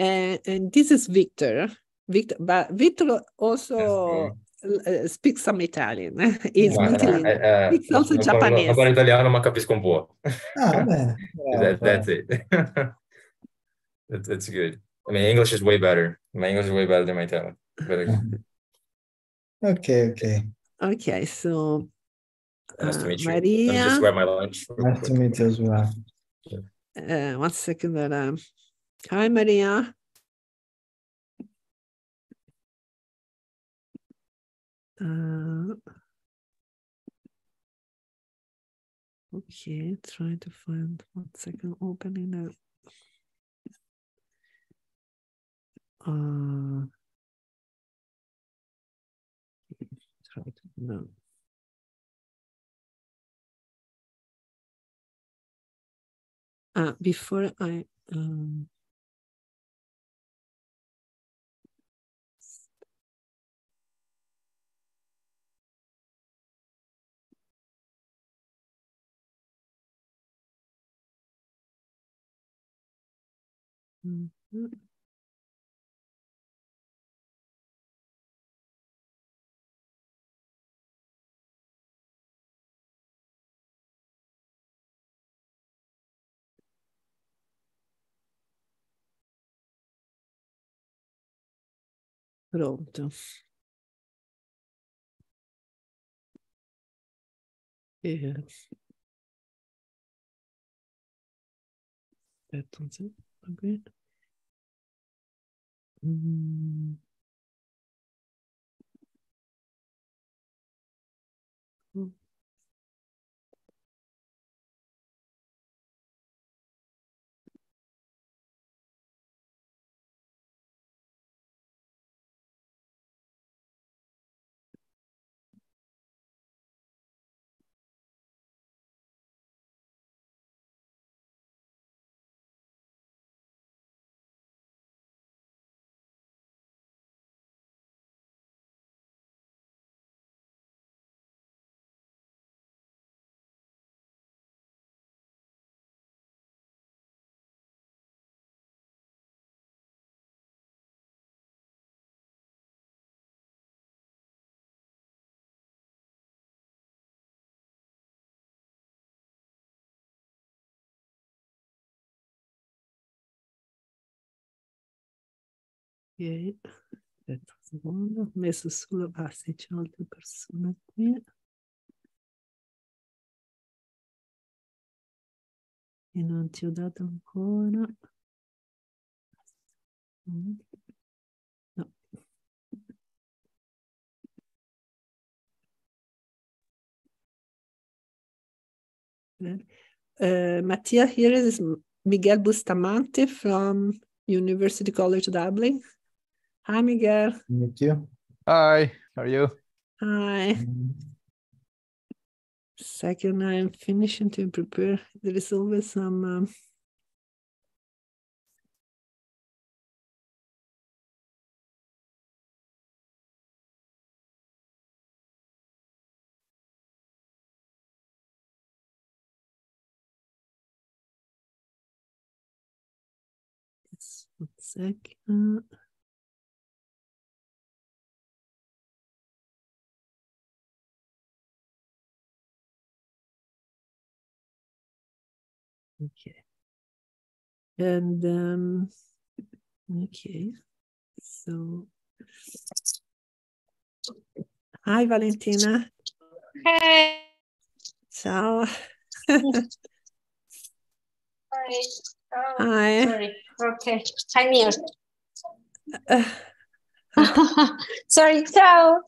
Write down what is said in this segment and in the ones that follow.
And, and this is Victor. Victor, but Victor also uh, speaks some Italian. He's Guarda, eh, eh, speaks also Japanese. Parlo, parlo italiano ma capisco un po'. Ah, beh. that, that's it. that, that's good. I mean, English is way better. My English is way better than my Italian. But, okay, okay. Okay, so Nice to uh, meet you. Maria. Let me just grab my lunch. Nice to meet you as well. Uh, one second that I'm Hi, Maria. Uh, okay, try to find one second opening up. Uh, try to no. Uh, before I um, Uhum. Pronto. É. É Good. Mm. aspetta un secondo ho messo solo ah sì c'è un'altra persona qui e non ti ho dato ancora no uh, Mattia here is Miguel Bustamante from University College Dublin Hi, Miguel. Meet you. Hi, how are you? Hi. Second, I'm finishing to prepare. There is always some. Um... One second. Okay. And um, okay, so hi Valentina. Hey. Ciao. hi. Oh, hi. Sorry. Okay. I'm here. Uh, sorry. Ciao.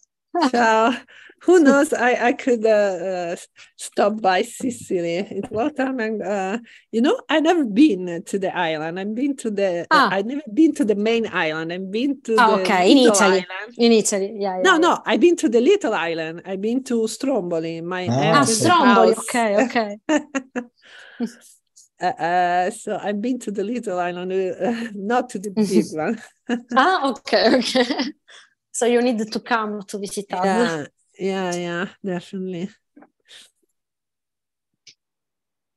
Ciao who knows? I, I could uh, uh, stop by Sicily in time, and uh, you know, I've never been to the island. I've been to the uh, ah. I've never been to the main island. I've been to oh, the okay in Italy. Island. In Italy, yeah, yeah No, yeah. no, I've been to the little island. I've been to Stromboli. My ah, ah Stromboli. House. Okay, okay. Uh, uh, so I've been to the little island, uh, not to the big one. ah, okay, okay. So you need to come to visit us. Yeah yeah yeah definitely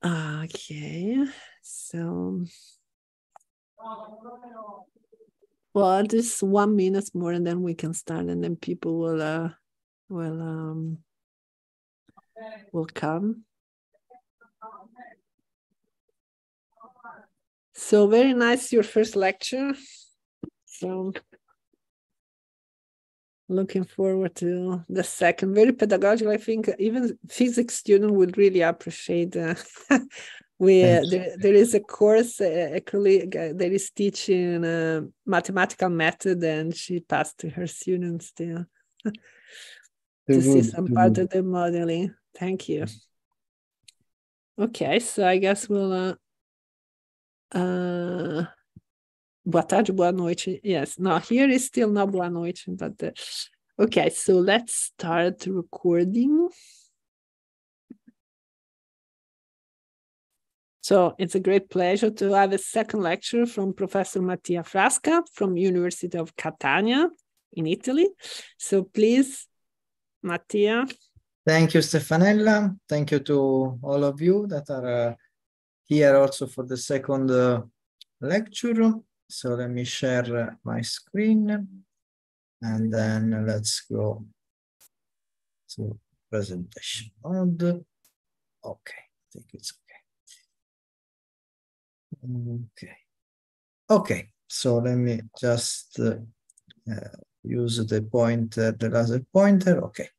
okay so well just one minute more and then we can start and then people will uh will um will come so very nice your first lecture so looking forward to the second very pedagogical i think even physics student would really appreciate uh, we uh, there, there is a course uh, a colleague uh, that is teaching uh, mathematical method and she passed to her students there to see some part of the modeling thank you okay so i guess we'll uh, uh boa tarde, boa noite. Yes, now here is still not boa noite, but the... Uh, okay, so let's start recording. So it's a great pleasure to have a second lecture from Professor Mattia Frasca from University of Catania in Italy. So please, Mattia. Thank you, Stefanella. Thank you to all of you that are uh, here also for the second uh, lecture. So let me share my screen and then let's go to presentation mode. Okay, I think it's okay. Okay. Okay, so let me just uh, use the pointer, the laser pointer. Okay,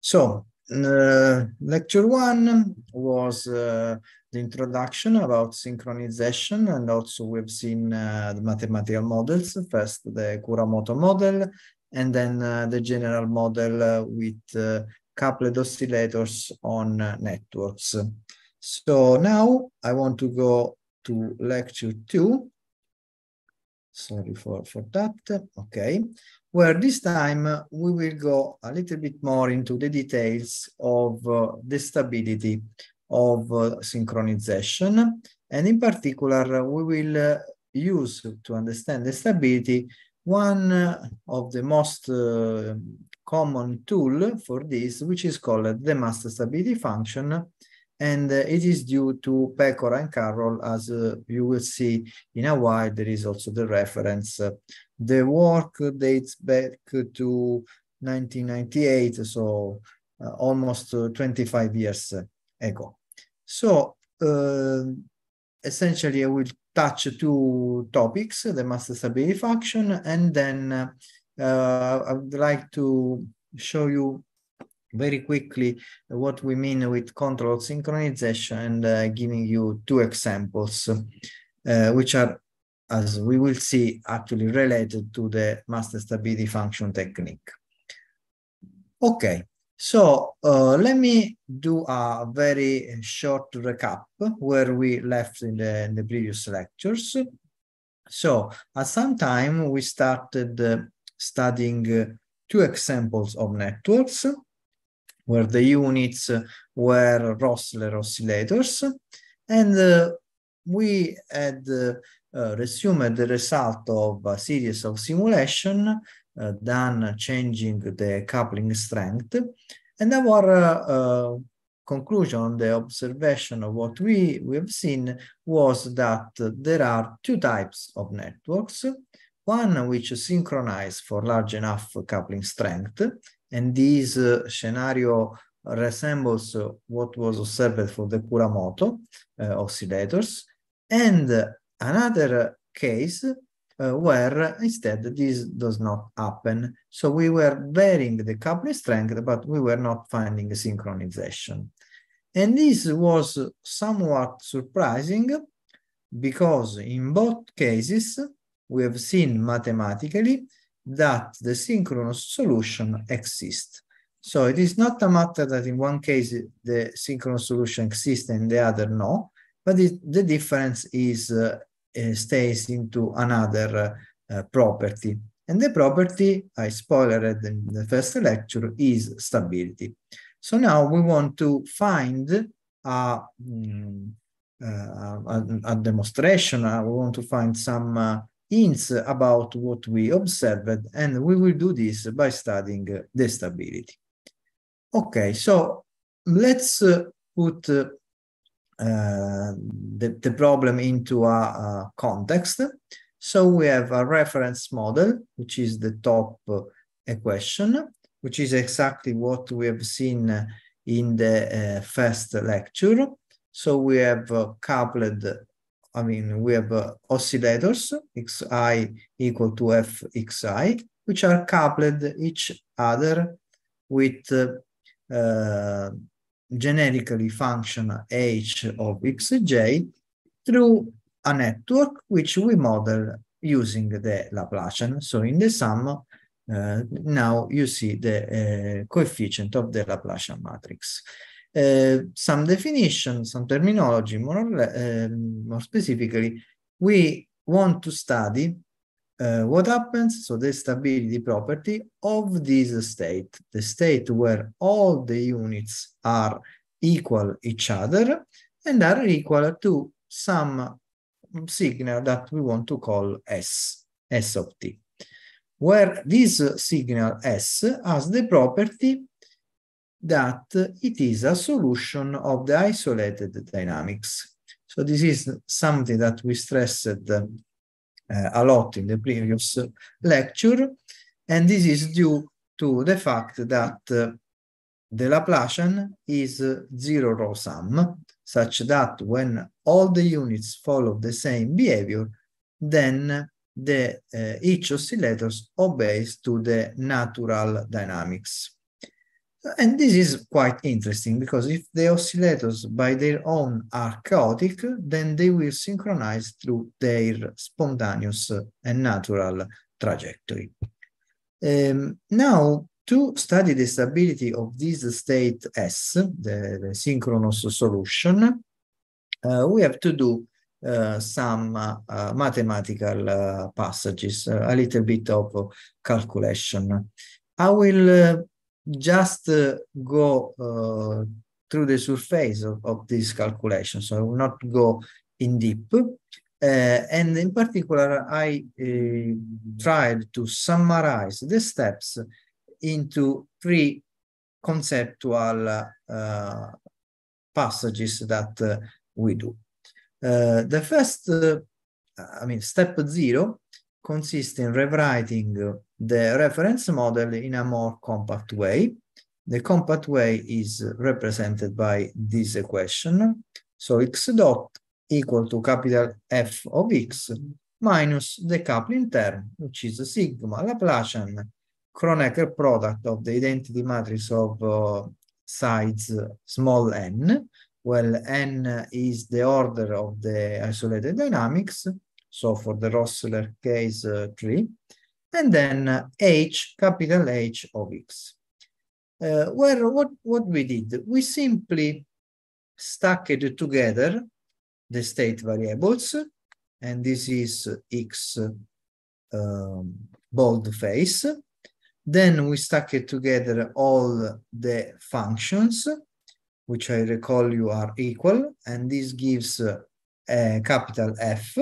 so uh, lecture one was uh, the introduction about synchronization and also we've seen uh, the mathematical models first the kuramoto model and then uh, the general model uh, with uh, coupled oscillators on networks so now i want to go to lecture two sorry for for that okay where this time uh, we will go a little bit more into the details of uh, the stability of uh, synchronization. And in particular, uh, we will use to understand the stability one of the most common tool for this, which is called the master stability function, and uh, it is due to Pecora and Carroll, as uh, you will see in a while, there is also the reference. Uh, the work dates back to 1998, so almost 25 years ago. So um, essentially, I will touch two topics, the master stability function, and then uh, I would like to show you very quickly what we mean with control synchronization and uh, giving you two examples, uh, which are, as we will see, actually related to the master stability function technique. Okay, so uh, let me do a very short recap where we left in the, in the previous lectures. So at some time we started uh, studying uh, two examples of networks where the units uh, were Rossler oscillators. And uh, we had uh, resumed the result of a series of simulation done changing the coupling strength. And our conclusion, the observation of what we, we have seen was that there are two types of networks. One which synchronize for large enough coupling strength, and this uh, scenario resembles uh, what was observed for the Kuramoto uh, oscillators. And another case uh, where instead this does not happen. So we were varying the coupling strength, but we were not finding synchronization. And this was somewhat surprising because in both cases, we have seen mathematically that the synchronous solution exists. So it is not a matter that in one case the synchronous solution exists and the other no, but it, the difference is uh, uh, stays into another uh, uh property. And the property I spoiled in the first lecture is stability. So now we want to find a, um, a, a demonstration. Uh, we want to find some hints about what we observed, and we will do this by studying the stability. Okay, so let's uh, put uh, uh, the, the, problem into a, a, context. So we have a reference model, which is the top uh, equation, which is exactly what we have seen in the first lecture. So we have coupled I mean, we have uh, oscillators, xi equal to fxi, which are coupled each other with uh, uh, generically function h of xj through a network which we model using the Laplacian. So in the sum, uh, now you see the uh, coefficient of the Laplacian matrix. Uh, some definitions, some terminology, more or uh, more specifically, we want to study uh, what happens, so the stability property of this state, the state where all the units are equal each other and are equal to some signal that we want to call S, S of t, where this signal S has the property that it is a solution of the isolated dynamics. So this is something that we stressed uh, a lot in the previous lecture, and this is due to the fact that uh, the Laplacian is zero row sum, such that when all the units follow the same behavior, then the uh, each oscillator obeys to the natural dynamics. And this is quite interesting because if the oscillators by their own are chaotic, then they will synchronize through their spontaneous and natural trajectory. Um, now, to study the stability of this state S, the, the synchronous solution, uh, we have to do uh, some uh, uh mathematical uh, passages, uh, a little bit of calculation. I will just uh, go uh, through the surface of, of this calculation. So I will not go in deep. Uh, and in particular, I uh, tried to summarize the steps into three conceptual uh, passages that uh, we do. the first, I mean, step zero consists in rewriting the reference model in a more compact way. The compact way is represented by this equation. So x dot equal to capital F of x minus the coupling term, which is sigma Laplacian Kronecker product of the identity matrix of uh, sides small n, well, n is the order of the isolated dynamics, so for the Rossler case uh, 3, and then uh, H, capital H of X. Uh, where what, what we did, we simply stacked together the state variables, and this is X um, bold face. Then we stacked together all the functions, which I recall you are equal, and this gives a uh, capital F.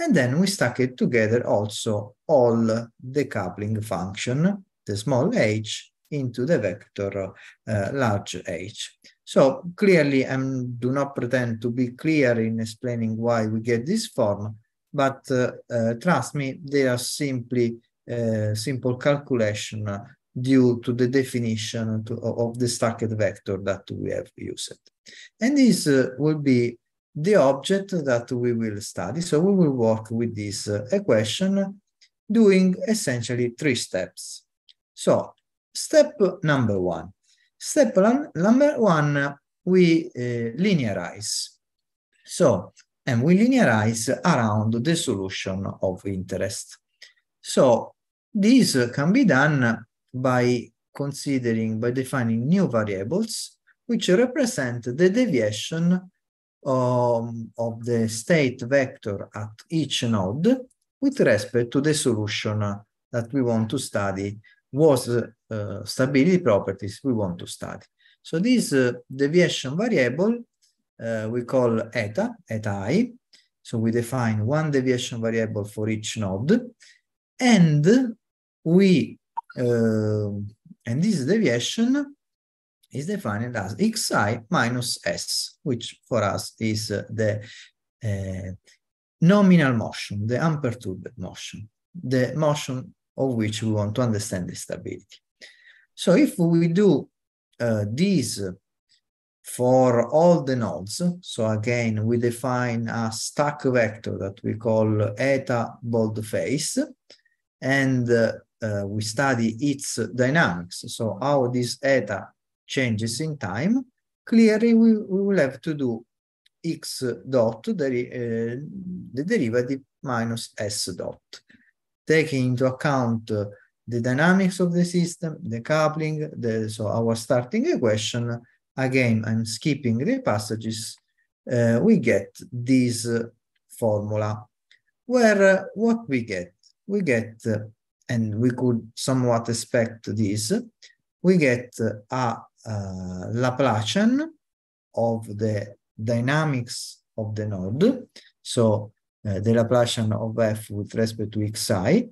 And then we stacked together also all the coupling function, the small h, into the vector uh, large h. So clearly, I do not pretend to be clear in explaining why we get this form, but uh, uh, trust me, they are simply uh, simple calculation due to the definition to, of the stacked vector that we have used. And this uh, will be the object that we will study. So we will work with this uh, equation doing essentially three steps. So step number one, step number one, we uh, linearize. So, and we linearize around the solution of interest. So this can be done by considering, by defining new variables, which represent the deviation um, of the state vector at each node with respect to the solution that we want to study, was uh, stability properties we want to study. So this uh, deviation variable uh, we call eta, eta i. So we define one deviation variable for each node, and we and this deviation is defined as xi minus s, which for us is the uh, nominal motion, the unperturbed motion, the motion of which we want to understand the stability. So if we do uh, this for all the nodes, so again, we define a stack vector that we call eta boldface, and uh, uh, we study its dynamics, so how this eta changes in time, clearly we, we will have to do x dot deri uh, eh, the derivative minus s dot, taking into account uh, the dynamics of the system, the coupling, the, so our starting equation. Again, I'm skipping the passages. Uh, we get this formula, where eh, what we get? We get, and we could somewhat expect this, we get a Laplacian of the dynamics of the node, so uh, the Laplacian of f with respect to xi,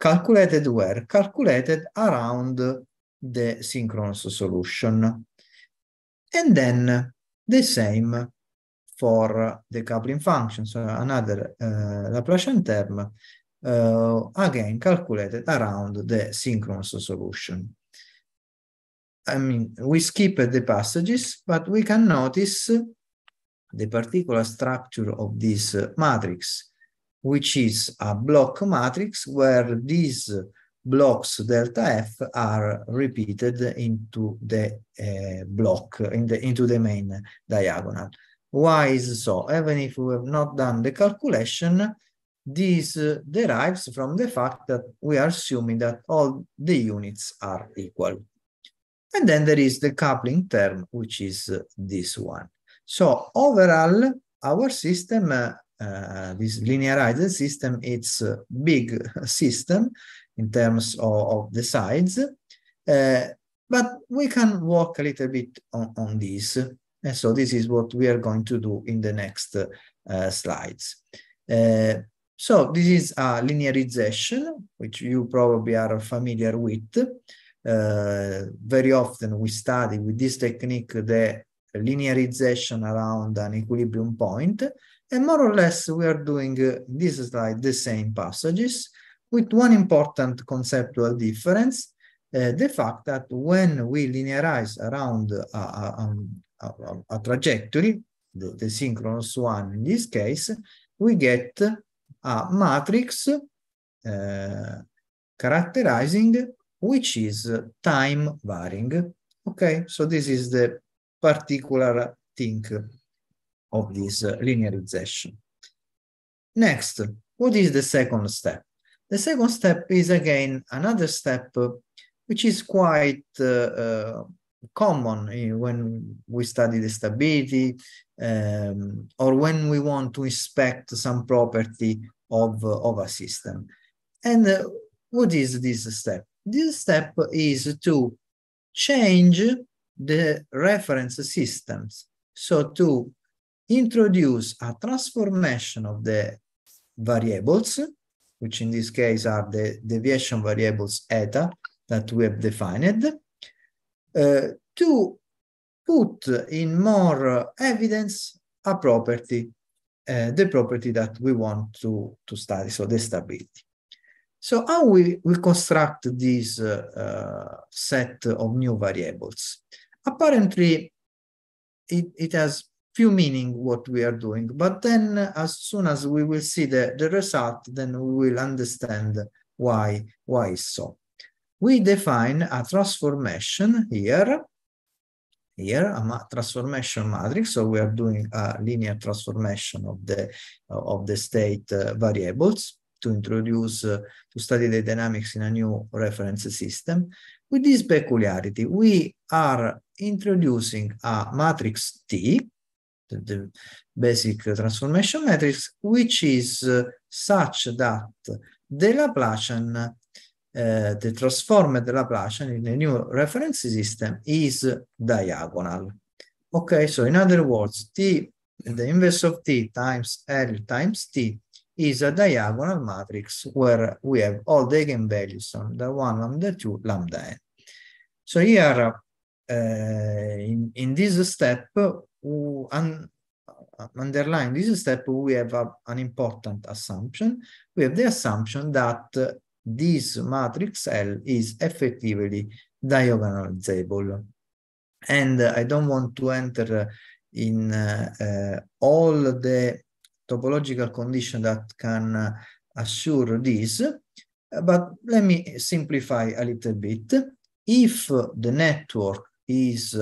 calculated where? Calculated around the synchronous solution. And then the same for the coupling function, so another uh, Laplacian term, uh, again calculated around the synchronous solution. I mean, we skip the passages, but we can notice the particular structure of this uh, matrix, which is a block matrix where these blocks delta F are repeated into the uh, block, in the, into the main diagonal. Why is so? Even if we have not done the calculation, this uh, derives from the fact that we are assuming that all the units are equal. And then there is the coupling term, which is uh, this one. So overall, our system, uh, uh, this linearized system, it's a big system in terms of, of the size, uh, but we can work a little bit on, on this. And so this is what we are going to do in the next uh, slides. Uh, so this is a linearization, which you probably are familiar with. Uh, very often we study with this technique the linearization around an equilibrium point. And more or less, we are doing uh, this slide the same passages with one important conceptual difference, uh, the fact that when we linearize around a, a, a, a trajectory, the, the, synchronous one in this case, we get a matrix uh, characterizing which is time varying. Okay, so this is the particular thing of this linearization. Next, what is the second step? The second step is again another step uh, which is quite uh, uh, common eh, when we study the stability um, or when we want to inspect some property of, of a system. And what is this step? This step is to change the reference systems. So to introduce a transformation of the variables, which in this case are the deviation variables eta that we have defined, uh, to put in more evidence a property, uh, the property that we want to, to study, so the stability. So how we, we construct this uh, uh set of new variables? Apparently, it, it has few meaning what we are doing, but then as soon as we will see the, the result, then we will understand why, why so. We define a transformation here, here a transformation matrix so we are doing a linear transformation of the of the state uh, variables to introduce uh, to study the dynamics in a new reference system with this peculiarity, we are introducing a matrix T, the, the basic transformation matrix, which is uh, such that the Laplacian, uh, the transformed Laplacian in the new reference system is diagonal. Okay, so in other words, T, the inverse of T times L times T is a diagonal matrix where we have all the eigenvalues the 1, lambda 2, lambda n. So here, uh, in, in this step, un underlying this step, we have a, an important assumption. We have the assumption that uh, this matrix L is effectively diagonalizable. And uh, I don't want to enter in uh, uh, all the topological condition that can assure this. But let me simplify a little bit. If the network is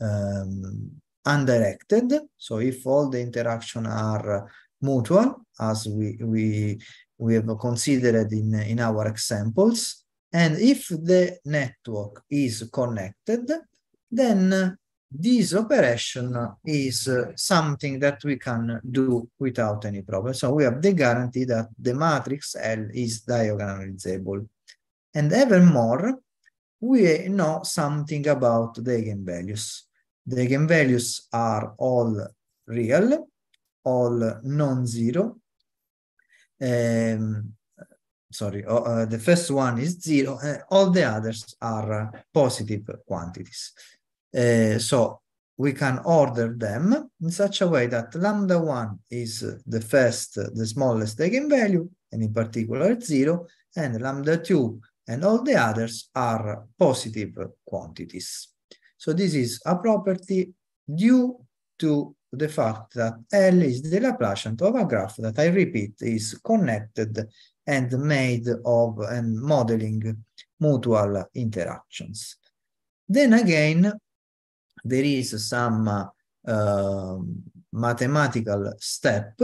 um, undirected, so if all the interaction are mutual, as we, we, we have considered in, in our examples, and if the network is connected, then this operation is uh, something that we can do without any problem. So we have the guarantee that the matrix L is diagonalizable. And evermore, we know something about the eigenvalues. The eigenvalues are all real, all non-zero. Um, sorry, uh, the first one is zero, all the others are uh, positive quantities. Uh, so we can order them in such a way that lambda 1 is the first, the smallest eigenvalue, and in particular 0, and lambda 2 and all the others are positive quantities. So this is a property due to the fact that L is the Laplacian of a graph that I repeat is connected and made of and modeling mutual interactions. Then again, there is some uh, um, mathematical step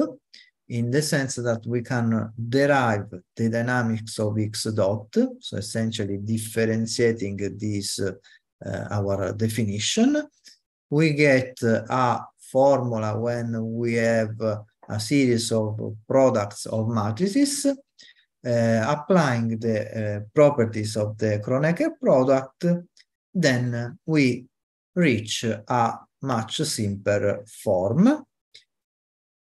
in the sense that we can derive the dynamics of x dot, so essentially differentiating this uh, our definition. We get a formula when we have a series of products of matrices, uh, applying the uh, properties of the Kronecker product, then we reach a much simpler form,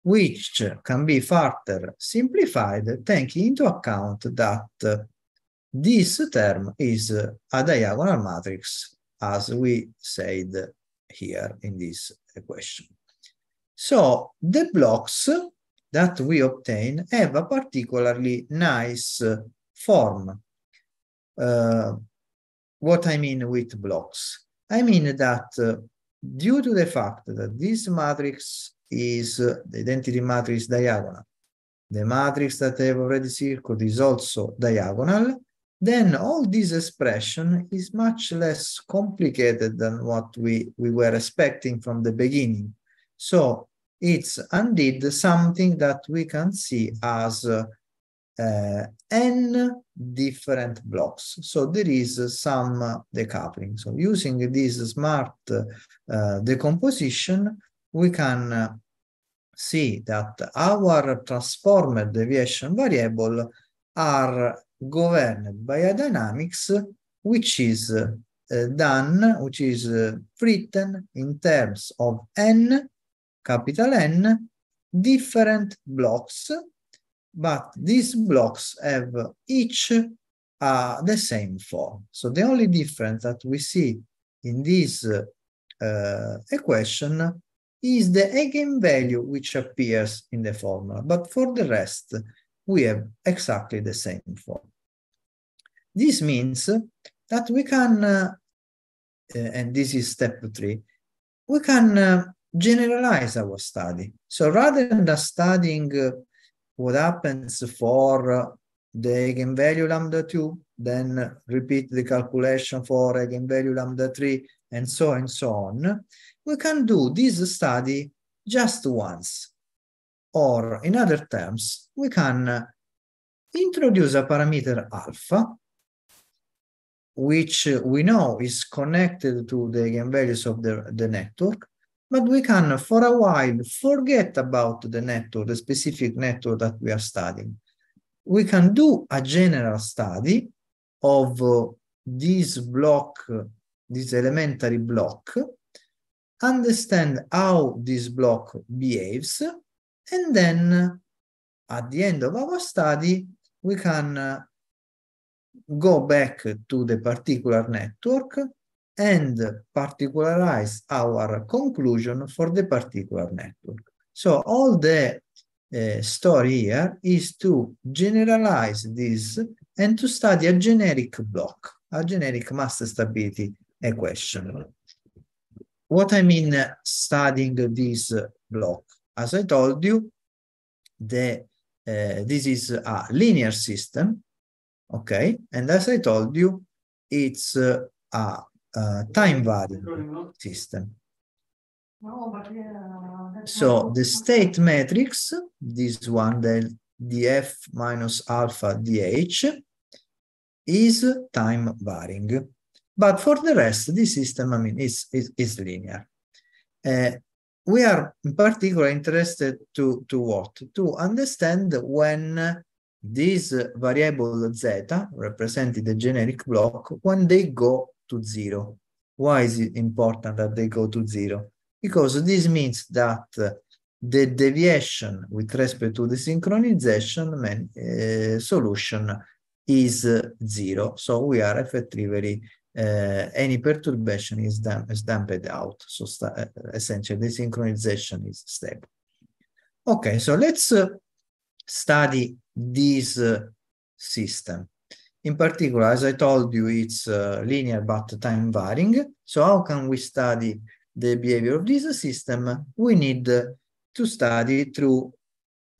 which can be further simplified taking into account that this term is a diagonal matrix, as we said here in this equation. So the blocks that we obtain have a particularly nice form. Uh, what I mean with blocks? I mean that uh, due to the fact that this matrix is uh, the identity matrix diagonal, the matrix that I have already circled is also diagonal, then all this expression is much less complicated than what we, we were expecting from the beginning. So it's indeed something that we can see as uh, uh, n different blocks. So there is some decoupling. So using this smart uh, decomposition, we can uh, see that our transformed deviation variable are governed by a dynamics which is uh, done, which is uh, written in terms of n, capital N, different blocks but these blocks have each uh, the same form. So the only difference that we see in this uh, uh, equation is the eigenvalue which appears in the formula, but for the rest, we have exactly the same form. This means that we can, uh, uh and this is step three, we can uh, generalize our study. So rather than studying what happens for the eigenvalue lambda 2, then repeat the calculation for eigenvalue lambda 3, and so and so on, we can do this study just once. Or in other terms, we can introduce a parameter alpha, which we know is connected to the eigenvalues of the, the network, but we can, for a while, forget about the network, the specific network that we are studying. We can do a general study of uh, this block, uh, this elementary block, understand how this block behaves, and then uh, at the end of our study, we can uh, go back to the particular network and particularize our conclusion for the particular network. So all the uh, story here is to generalize this and to study a generic block, a generic mass stability equation. What I mean eh, studying this block? As I told you, the, uh, this is a linear system, okay? And as I told you, it's uh, a uh, time varying system. So the state matrix, this one, the df minus alpha dh, is time varying. But for the rest, the system, I mean, is, is, is linear. Uh, we are in particular interested to, to what? To understand when this variable zeta, represented the generic block, when they go to zero. Why is it important that they go to zero? Because this means that uh, the deviation with respect to the synchronization man, uh, solution is uh, zero. So we are effectively, uh, any perturbation is, damp is damped out. So uh, essentially the synchronization is stable. Okay, so let's study this system. In particular, as I told you, it's uh, linear but time varying. So how can we study the behavior of this system? We need to study through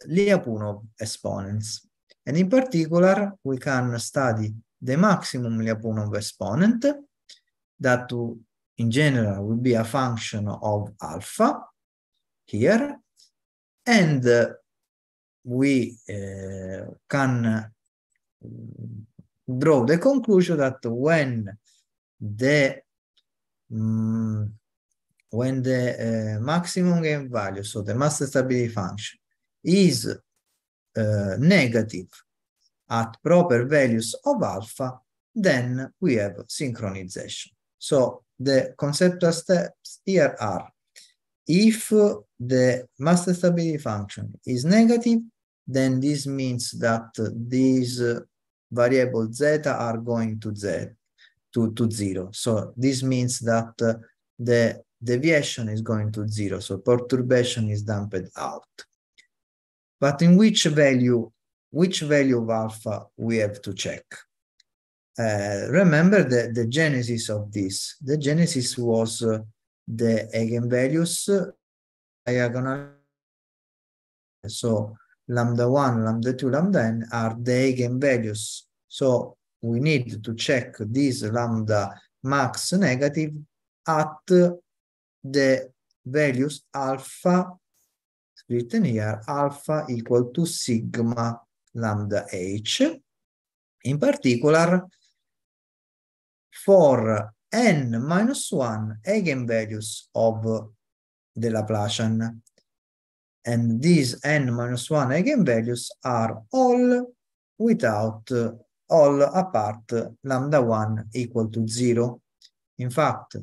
Lyapunov exponents. And in particular, we can study the maximum Lyapunov exponent that in general will be a function of alpha here. And uh, we uh, can draw the conclusion that when the um, when the uh, maximum value, so the mass stability function, is uh, negative at proper values of alpha, then we have synchronization. So the conceptual steps here are, if the mass stability function is negative, then this means that this variable zeta are going to z to, to zero. So this means that uh, the deviation is going to zero. So perturbation is damped out. But in which value, which value of alpha we have to check? Uh, remember the, the genesis of this. The genesis was uh, the eigenvalues uh, diagonal. So lambda 1, lambda 2, lambda n are the eigenvalues. So we need to check this lambda max negative at the values alpha, written here, alpha equal to sigma lambda h. In particular, for n minus 1 eigenvalues of the Laplacian and these n minus 1 eigenvalues are all without uh, all apart lambda 1 equal to 0. In fact,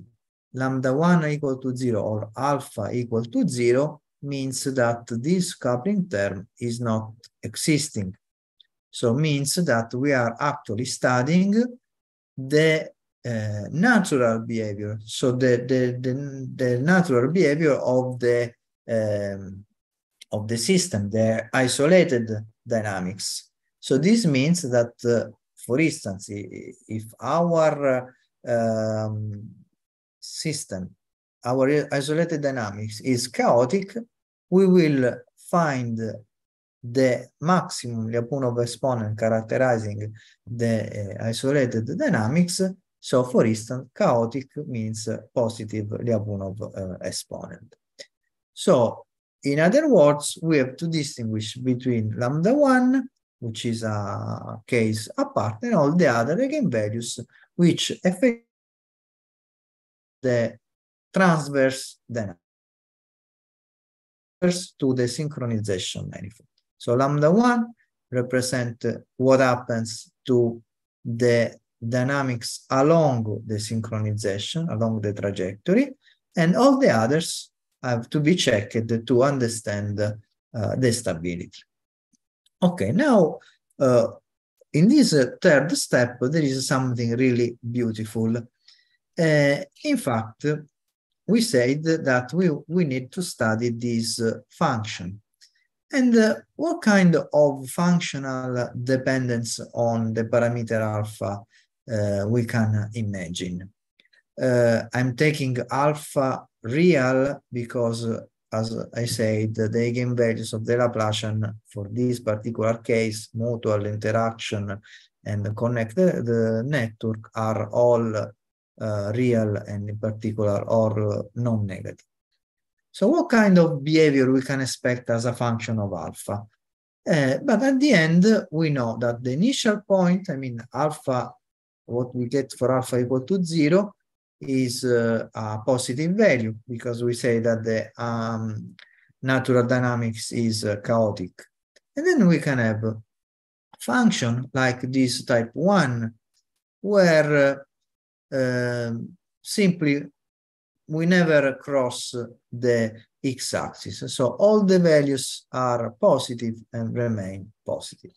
lambda 1 equal to 0 or alpha equal to 0 means that this coupling term is not existing. So means that we are actually studying the uh, natural behavior. So the, the, the, the natural behavior of the um, of the system, the isolated dynamics. So this means that, uh, for instance, if our uh, um, system, our isolated dynamics is chaotic, we will find the maximum Lyapunov exponent characterizing the uh, isolated dynamics. So for instance, chaotic means positive Lyapunov uh, exponent. So in other words, we have to distinguish between lambda 1, which is a case apart, and all the other eigenvalues, which affect the transverse dynamics to the synchronization manifold. So lambda 1 represent what happens to the dynamics along the synchronization, along the trajectory, and all the others have to be checked to understand uh, the stability. Okay, now uh, in this uh, third step, there is something really beautiful. in fact, we said that we, we need to study this function. And uh, what kind of functional dependence on the parameter alpha uh, we can imagine? Uh, I'm taking alpha real because, as I said, the eigenvalues of the Laplacian for this particular case, mutual interaction and connect the network are all uh, real and in particular or non-negative. So what kind of behavior we can expect as a function of alpha? Uh, but at the end, we know that the initial point, I mean, alpha, what we get for alpha equal to zero, is uh, a positive value because we say that the um, natural dynamics is uh, chaotic. And then we can have a function like this type 1, where uh, um, simply we never cross the x-axis. So all the values are positive and remain positive.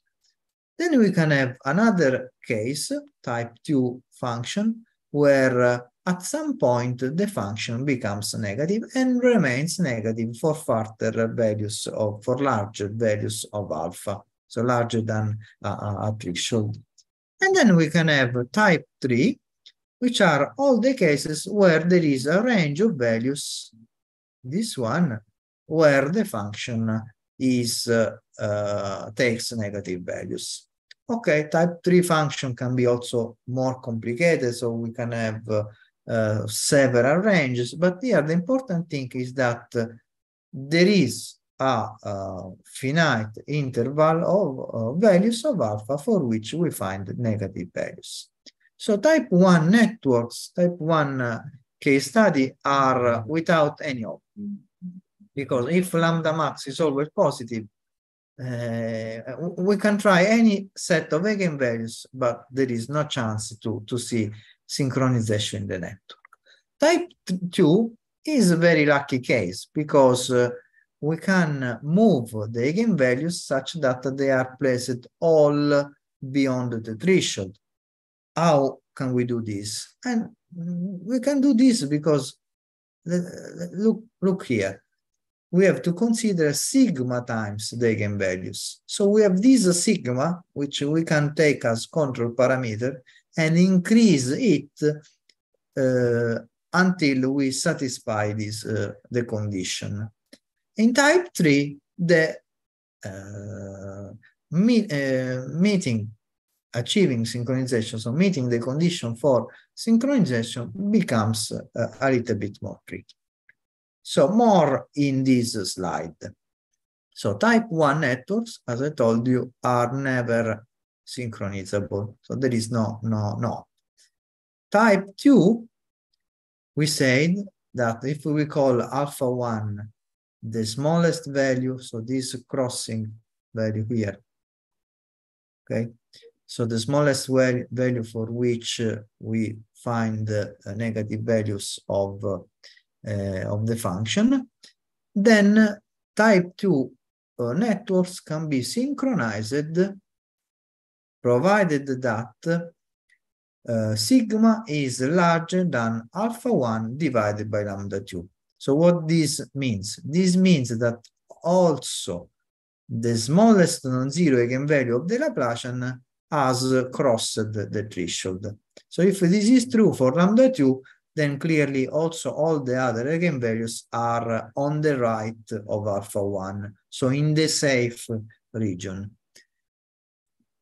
Then we can have another case, type 2 function, where uh, at some point the function becomes negative and remains negative for further values of for larger values of alpha so larger than uh, uh, a threshold and then we can have type 3 which are all the cases where there is a range of values this one where the function is uh, uh, takes negative values okay type 3 function can be also more complicated so we can have uh, uh, several ranges. But here the important thing is that there is a uh, finite interval of uh, values of alpha for which we find negative values. So type 1 networks, type 1 uh, case study are without any of Because if lambda max is always positive, uh, we can try any set of eigenvalues, but there is no chance to, to see synchronization in the network. Type 2 is a very lucky case because uh, we can move the eigenvalues such that they are placed all beyond the threshold. How can we do this? And we can do this because uh, look, look here. We have to consider sigma times the eigenvalues. So we have this sigma, which we can take as control parameter, and increase it uh, until we satisfy this uh, the condition. In type 3, the uh, meet, uh, meeting, achieving synchronization, so meeting the condition for synchronization becomes uh, a little bit more tricky. So more in this slide. So type 1 networks, as I told you, are never synchronizable. So there is no, no, no. Type 2, we said that if we call alpha 1 the smallest value, so this crossing value here, okay? So the smallest value for which uh, we find the uh, negative values of, uh, uh, of the function, then type 2 uh, networks can be synchronized provided that uh, sigma is larger than alpha 1 divided by lambda 2. So what this means? This means that also the smallest non-zero eigenvalue of the Laplacian has crossed the threshold. So if this is true for lambda 2, then clearly also all the other eigenvalues are on the right of alpha 1, so in the safe region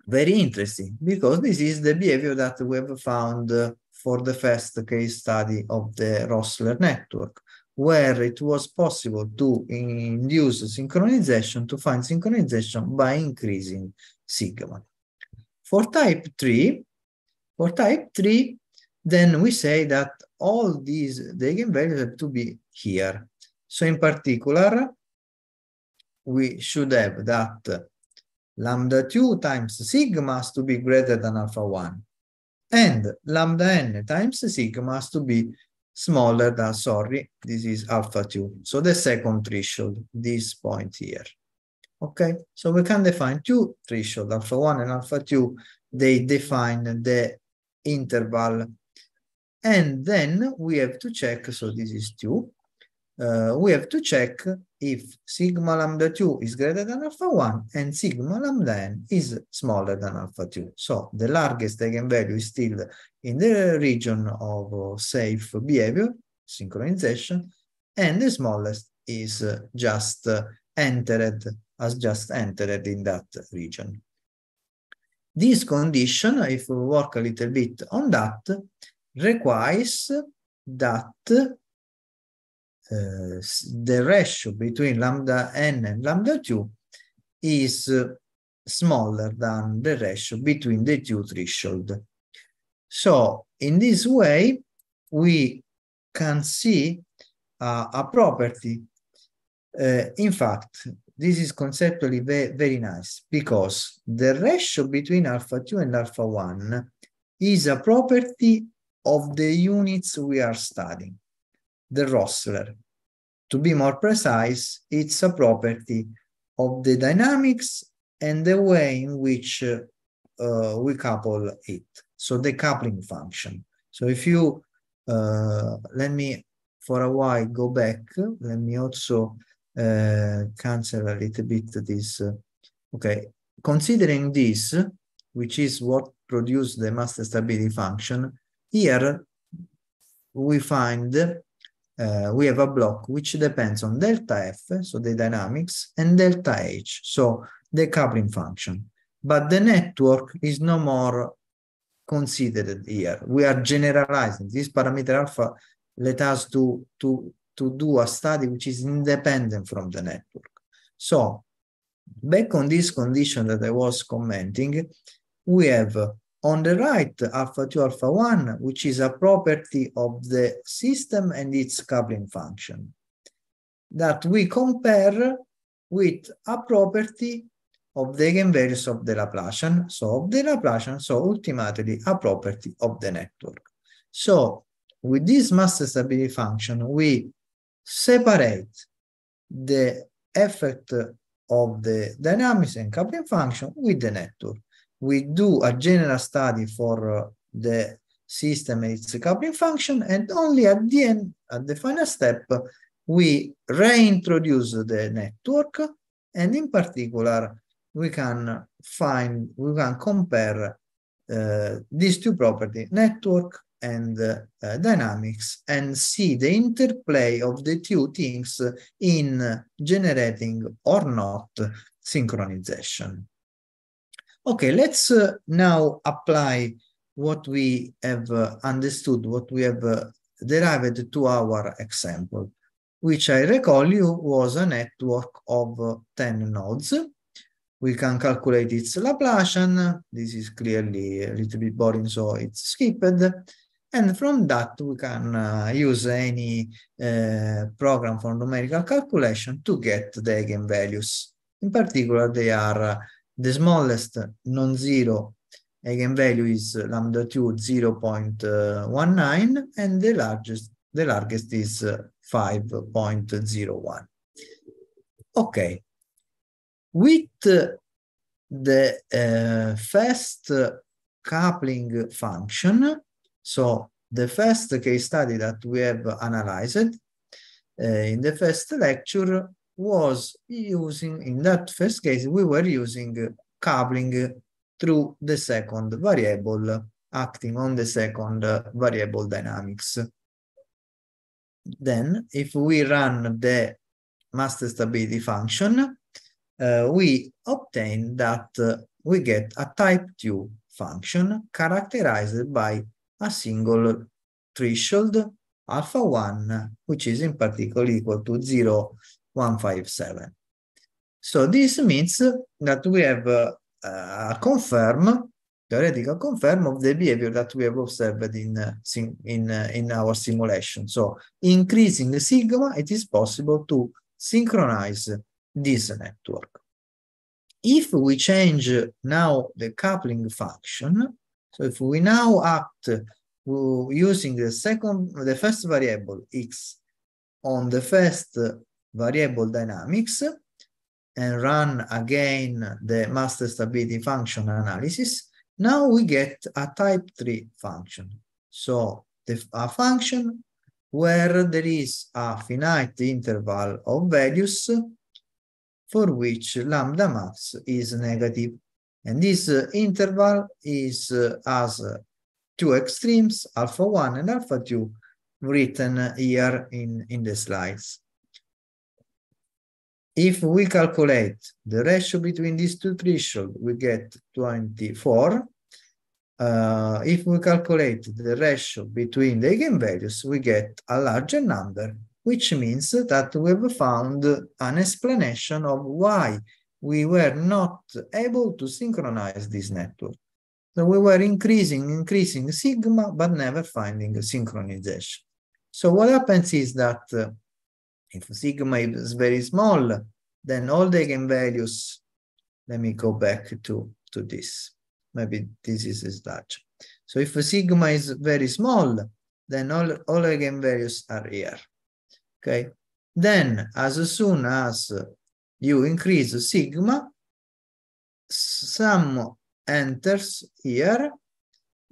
very interesting because this is the behavior that we have found uh, for the first case study of the Rossler network, where it was possible to induce synchronization, to find synchronization by increasing sigma. For type 3, for type 3, then we say that all these eigenvalues have to be here. So in particular, we should have that lambda 2 times sigma has to be greater than alpha 1 and lambda n times sigma has to be smaller than, sorry, this is alpha 2. So the second threshold, this point here. Okay, so we can define two thresholds, alpha 1 and alpha 2. They define the interval. And then we have to check, so this is 2. Uh, we have to check if sigma lambda 2 is greater than alpha 1 and sigma lambda n is smaller than alpha 2. So the largest eigenvalue is still in the region of uh, safe behavior, synchronization, and the smallest is uh, just uh, entered, has just entered in that region. This condition, if we work a little bit on that, requires that the ratio between lambda n and lambda 2 is uh, smaller than the ratio between the two threshold. So in this way, we can see uh, a property. Uh, in fact, this is conceptually ve very nice because the ratio between alpha 2 and alpha 1 is a property of the units we are studying the Rossler. To be more precise, it's a property of the dynamics and the way in which uh, uh, we couple it. So the coupling function. So if you, uh, let me for a while go back, let me also uh, cancel a little bit this. Uh, okay, considering this, which is what produced the master stability function, here we find uh, we have a block which depends on delta F, so the dynamics, and delta H, so the coupling function. But the network is no more considered here. We are generalizing this parameter alpha let us to, to, to do a study which is independent from the network. So back on this condition that I was commenting, we have on the right, alpha 2, alpha 1, which is a property of the system and its coupling function that we compare with a property of the eigenvalues of the Laplacian, so of the Laplacian, so ultimately a property of the network. So with this master stability function, we separate the effect of the dynamics and coupling function with the network we do a general study for uh, the system and its coupling function, and only at the end, at the final step, we reintroduce the network, and in particular, we can find, we can compare uh, these two properties, network and uh, dynamics, and see the interplay of the two things in generating or not synchronization. Okay, let's uh, now apply what we have uh, understood, what we have uh, derived to our example, which I recall you was a network of uh, 10 nodes. We can calculate its Laplacian. This is clearly a little bit boring, so it's skipped. And from that, we can uh, use any uh, program for numerical calculation to get the eigenvalues. In particular, they are the smallest non-zero eigenvalue is lambda 2 0 0.19 and the largest the largest is 5.01 okay with the uh, first coupling function so the first case study that we have analyzed uh, in the first lecture was using, in that first case, we were using uh, coupling through the second variable, acting on the second uh, variable dynamics. Then, if we run the master stability function, uh, we obtain that uh, we get a type 2 function characterized by a single threshold alpha 1, which is in particular equal to 0 157. So this means that we have uh, a confirm, theoretical confirm of the behavior that we have observed in, uh, in, uh, in our simulation. So increasing sigma, it is possible to synchronize this network. If we change now the coupling function, so if we now act using the second, the first variable x on the first variable dynamics and run again the master stability function analysis, now we get a type 3 function. So the, a function where there is a finite interval of values for which lambda max is negative. And this uh, interval is uh, as uh, two extremes, alpha 1 and alpha 2, written uh, here in, in the slides. If we calculate the ratio between these two thresholds, we get 24. Uh, if we calculate the ratio between the eigenvalues, we get a larger number, which means that we have found an explanation of why we were not able to synchronize this network. So we were increasing, increasing sigma, but never finding synchronization. So what happens is that uh, if sigma is very small, then all the eigenvalues, let me go back to, to this. Maybe this is a large. So if sigma is very small, then all, all eigenvalues are here. Okay. Then as soon as you increase sigma, some enters here,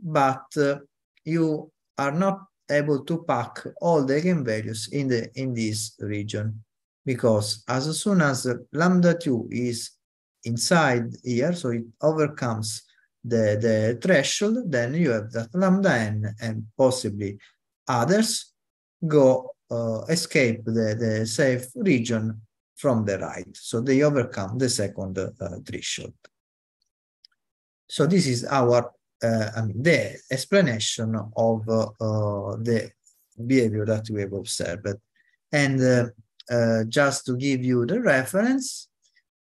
but you are not able to pack all the eigenvalues in, the, in this region because as soon as lambda 2 is inside here, so it overcomes the, the threshold, then you have that lambda n and possibly others go uh, escape the, the safe region from the right. So they overcome the second uh, threshold. So this is our Eh, um, the explanation of eh, the behavior that we have observed. And eh, just to give you the reference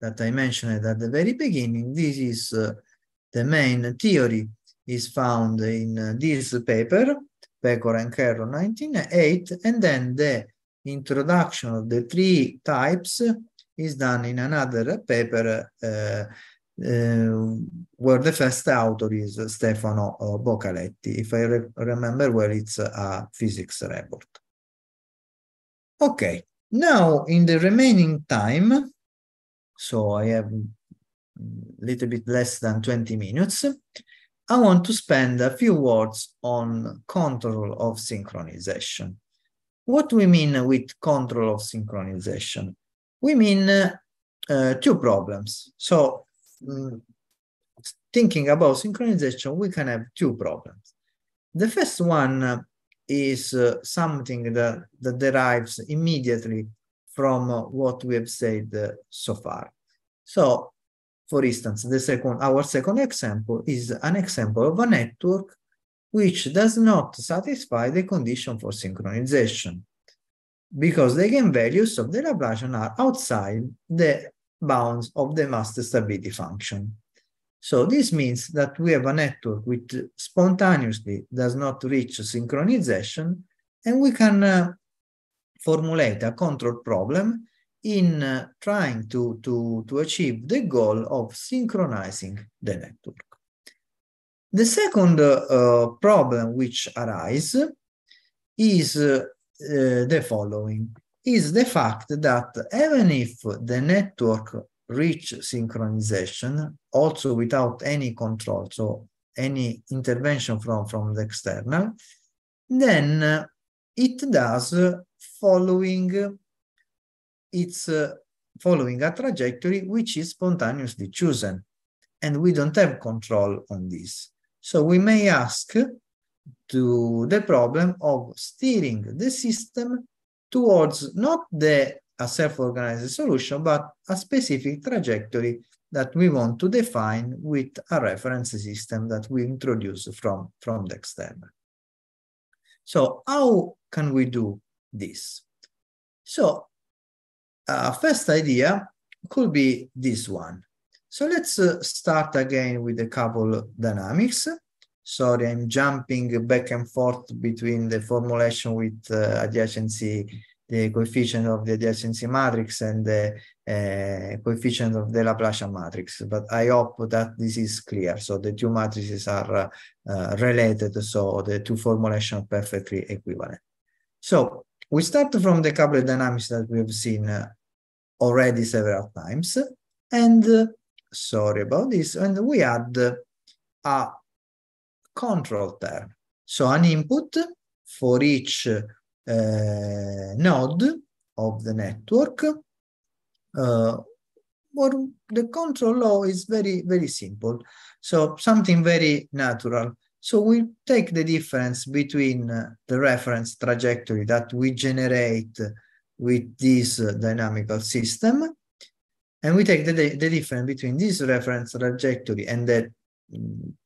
that I mentioned at the very beginning, this is the main theory is found in this paper, Pecor and Carroll, 1908, and then the introduction of the three types is done in another paper uh, Ehm, were the first author is Stefano eh, Boccaletti. If I re remember well, it's a physics report. Okay, now in the remaining time, so I have a little bit less than 20 minutes, I want to spend a few words on control of synchronization. What we mean with control of synchronization? We mean uh, two problems. So Mm. thinking about synchronization, we can have two problems. The first one is uh, something that, that derives immediately from uh, what we have said uh, so far. So, for instance, the second, our second example is an example of a network which does not satisfy the condition for synchronization because the eigenvalues of the Laplacian are outside the bounds of the master stability function. So this means that we have a network which spontaneously does not reach synchronization, and we can uh, formulate a control problem in uh, trying to, to, to achieve the goal of synchronizing the network. The second uh, problem which arises is uh, the following is the fact that even if the network reach synchronization also without any control, so any intervention from, from the external, then uh, it does following its uh, following a trajectory which is spontaneously chosen and we don't have control on this so we may ask to the problem of steering the system towards not the a self-organized solution, but a specific trajectory that we want to define with a reference system that we introduce from, from the external. So how can we do this? So uh, first idea could be this one. So let's uh, start again with a couple dynamics. Sorry, I'm jumping back and forth between the formulation with uh, adjacency, the coefficient of the adjacency matrix and the uh, coefficient of the Laplacian matrix. But I hope that this is clear. So the two matrices are uh, related, so the two formulations are perfectly equivalent. So we start from the couplet dynamics that we have seen uh, already several times. And uh, sorry about this, and we add uh, a control term. So an input for each uh, node of the network, uh, or the control law is very, very simple. So something very natural. So we take the difference between uh, the reference trajectory that we generate with this uh, dynamical system, and we take the, the difference between this reference trajectory and the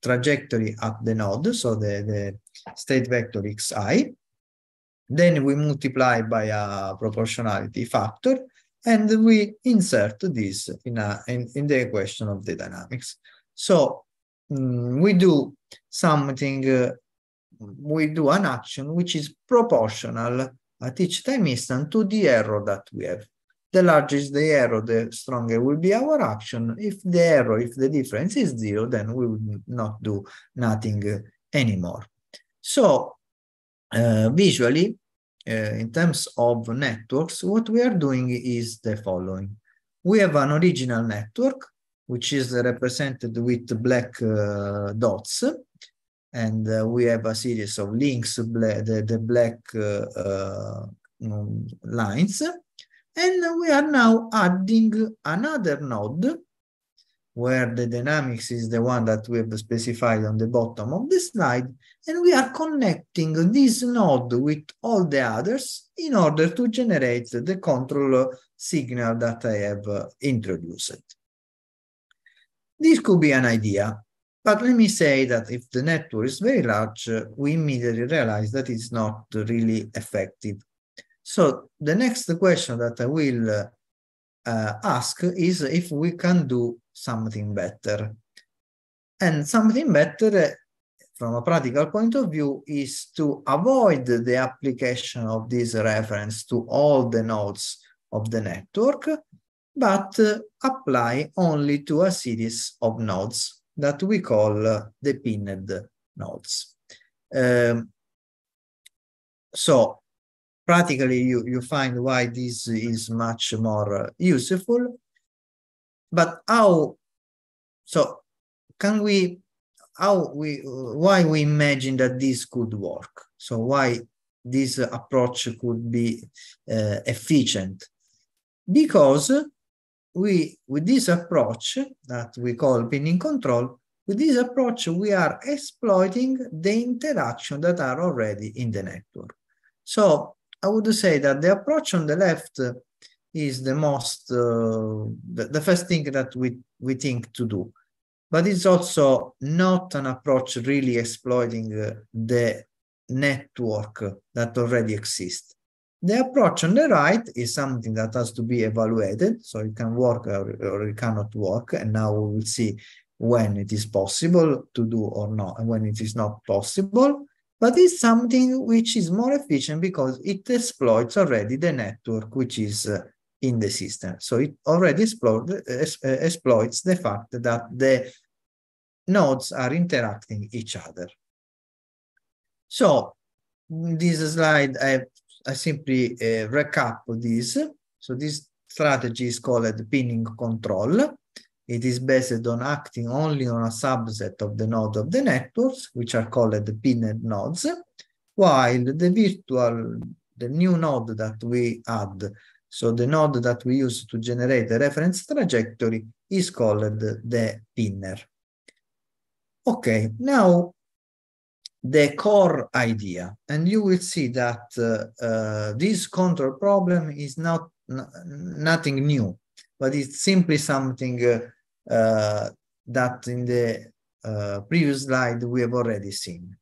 trajectory at the node, so the, the state vector xi. Then we multiply by a proportionality factor, and we insert this in, a, in, in the equation of the dynamics. So um, we do something, uh, we do an action which is proportional at each time instant to the error that we have the larger is the error, the stronger will be our action. If the error, if the difference is zero, then we will not do nothing uh, anymore. So uh, visually, uh, in terms of networks, what we are doing is the following. We have an original network, which is represented with black uh, dots. And uh, we have a series of links, the, the black uh, lines. And we are now adding another node where the dynamics is the one that we have specified on the bottom of the slide. And we are connecting this node with all the others in order to generate the control signal that I have uh, introduced. This could be an idea, but let me say that if the network is very large, uh, we immediately realize that it's not really effective so the next question that I will uh, ask is if we can do something better. And something better uh, from a practical point of view is to avoid the application of this reference to all the nodes of the network, but uh, apply only to a series of nodes that we call uh, the pinned nodes. Um, so practically you, you find why this is much more uh, useful. But how, so can we, how we, why we imagine that this could work? So why this approach could be uh, efficient? Because we, with this approach that we call pinning control, with this approach, we are exploiting the interaction that are already in the network. So I would say that the approach on the left is the most uh, the, the, first thing that we we think to do, but it's also not an approach really exploiting uh, the network that already exists. The approach on the right is something that has to be evaluated, so it can work or, it cannot work, and now we will see when it is possible to do or not, and when it is not possible but it's something which is more efficient because it exploits already the network which is uh, in the system. So it already uh, exploits the fact that the nodes are interacting each other. So mm, this slide, I, I simply uh, recap this. So this strategy is called pinning control. It is based on acting only on a subset of the nodes of the networks, which are called the pinned nodes, while the virtual, the new node that we add, so the node that we use to generate the reference trajectory is called the pinner. Okay, now the core idea, and you will see that uh, uh, this control problem is not nothing new but it's simply something uh, uh, that in the uh, previous slide we have already seen.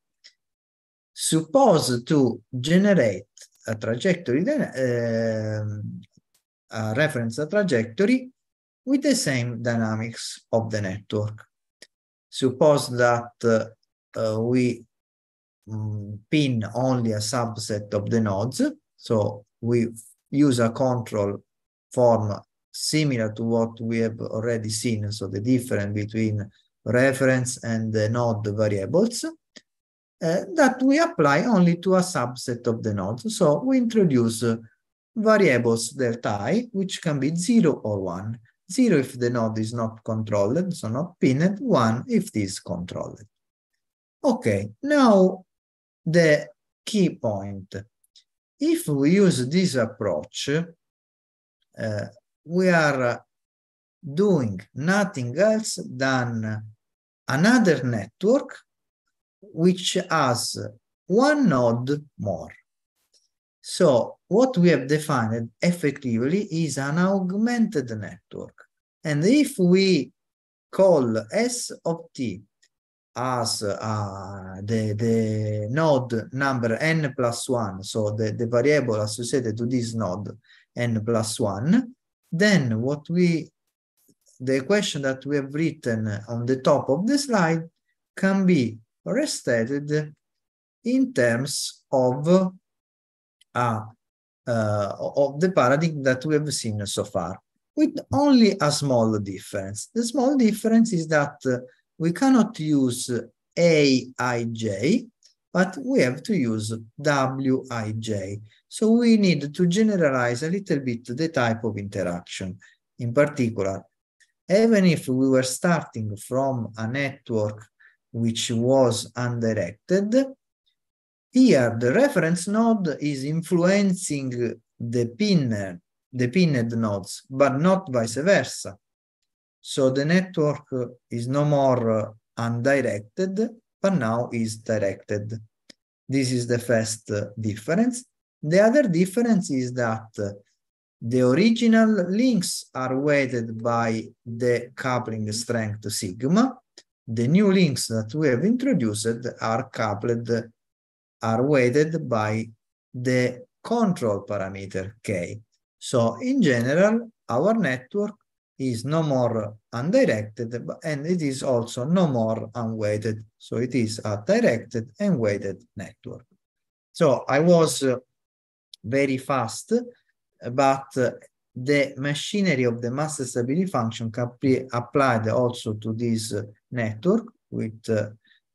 Supposed to generate a trajectory, then uh, a reference a trajectory with the same dynamics of the network. Suppose that uh, uh, we mm, pin only a subset of the nodes, so we use a control form similar to what we have already seen, so the difference between reference and the node variables, uh, that we apply only to a subset of the nodes. So we introduce uh, variables delta i, which can be 0 or 1. 0 if the node is not controlled, so not pinned, 1 if it is controlled. Okay, now the key point. If we use this approach, uh, we are doing nothing else than another network which has one node more. So what we have defined effectively is an augmented network. And if we call S of t as uh, the, the node number n plus 1, so the, the variable associated to this node n plus 1, then what we, the equation that we have written on the top of the slide can be restated in terms of uh, uh, of the paradigm that we have seen so far, with only a small difference. The small difference is that uh, we cannot use Aij, but we have to use Wij. So we need to generalize a little bit the type of interaction. In particular, even if we were starting from a network which was undirected, here the reference node is influencing the pinner, the pinned nodes, but not vice versa. So the network is no more undirected, but now is directed. This is the first difference. The other difference is that the original links are weighted by the coupling strength sigma. The new links that we have introduced are coupled, are weighted by the control parameter k. So in general, our network is no more undirected and it is also no more unweighted. So it is a directed and weighted network. So I was very fast, but the machinery of the master stability function can be applied also to this network with uh,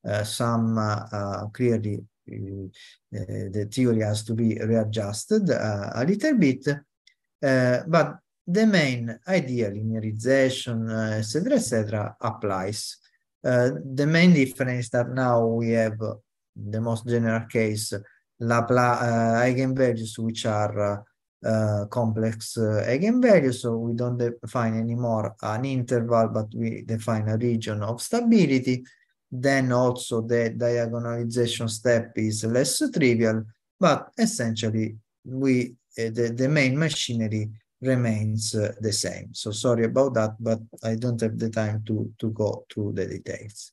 uh, some uh, clearly the theory has to be readjusted a little bit, but the main idea, linearization, etc., etc., applies. Uh, the main difference that now we have the most general case Laplace eh, eigenvalues, which are eh, complex eh, eigenvalues. So we don't define anymore an interval, but we define a region of stability. Then also the diagonalization step is less trivial, but essentially we the, the main machinery remains uh, the same. So sorry about that, but I don't have the time to, to go through the details.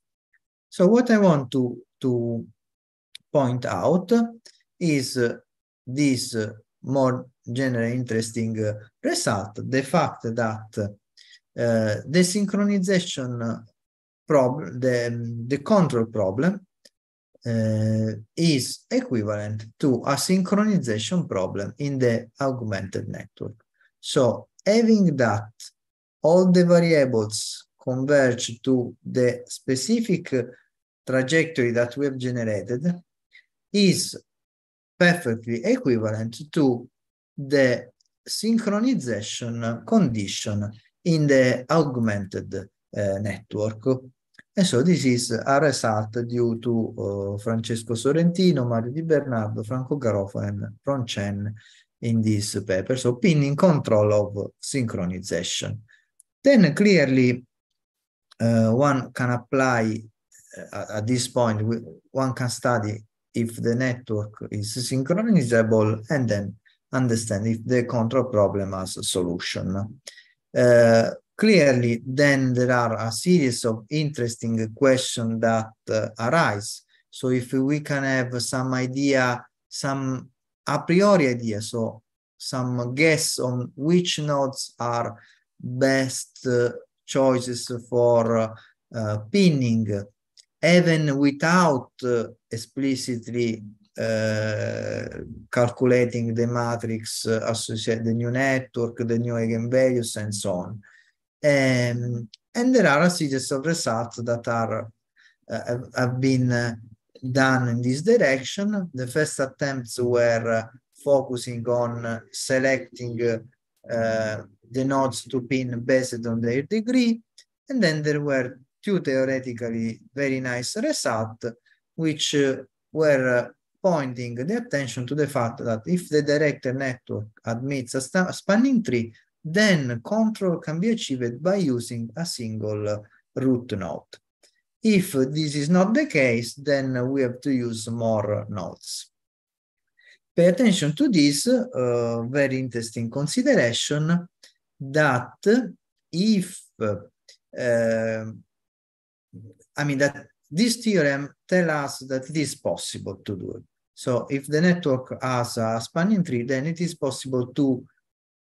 So what I want to, to point out is this more generally interesting uh, result, the fact that uh, the synchronization problem, the, the control problem uh, is equivalent to a synchronization problem in the augmented network. So having that all the variables converge to the specific trajectory that we have generated is perfectly equivalent to the synchronization condition in the augmented uh, network. And so this is a result due to uh, Francesco Sorrentino, Mario Di Bernardo, Franco Garofo, and Ron Chen in this paper. So pinning control of synchronization. Then clearly uh, one can apply uh, at this point, one can study if the network is synchronizable and then understand if the control problem has a solution. Uh, clearly, then there are a series of interesting questions that uh, arise. So if we can have some idea, some a priori idea, so some guess on which nodes are best uh, choices for uh, pinning even without uh, explicitly uh, calculating the matrix uh, associated the new network, the new eigenvalues, and so on. Um, and there are a series of results that are have, have been done in this direction. The first attempts were focusing on selecting uh, the nodes to pin based on their degree. And then there were two theoretically very nice results, which uh, were uh, pointing the attention to the fact that if the directed network admits a spanning tree, then control can be achieved by using a single uh, root node. If this is not the case, then we have to use more nodes. Pay attention to this uh, very interesting consideration that if uh, I mean, that this theorem tell us that it is possible to do it. So if the network has a spanning tree, then it is possible to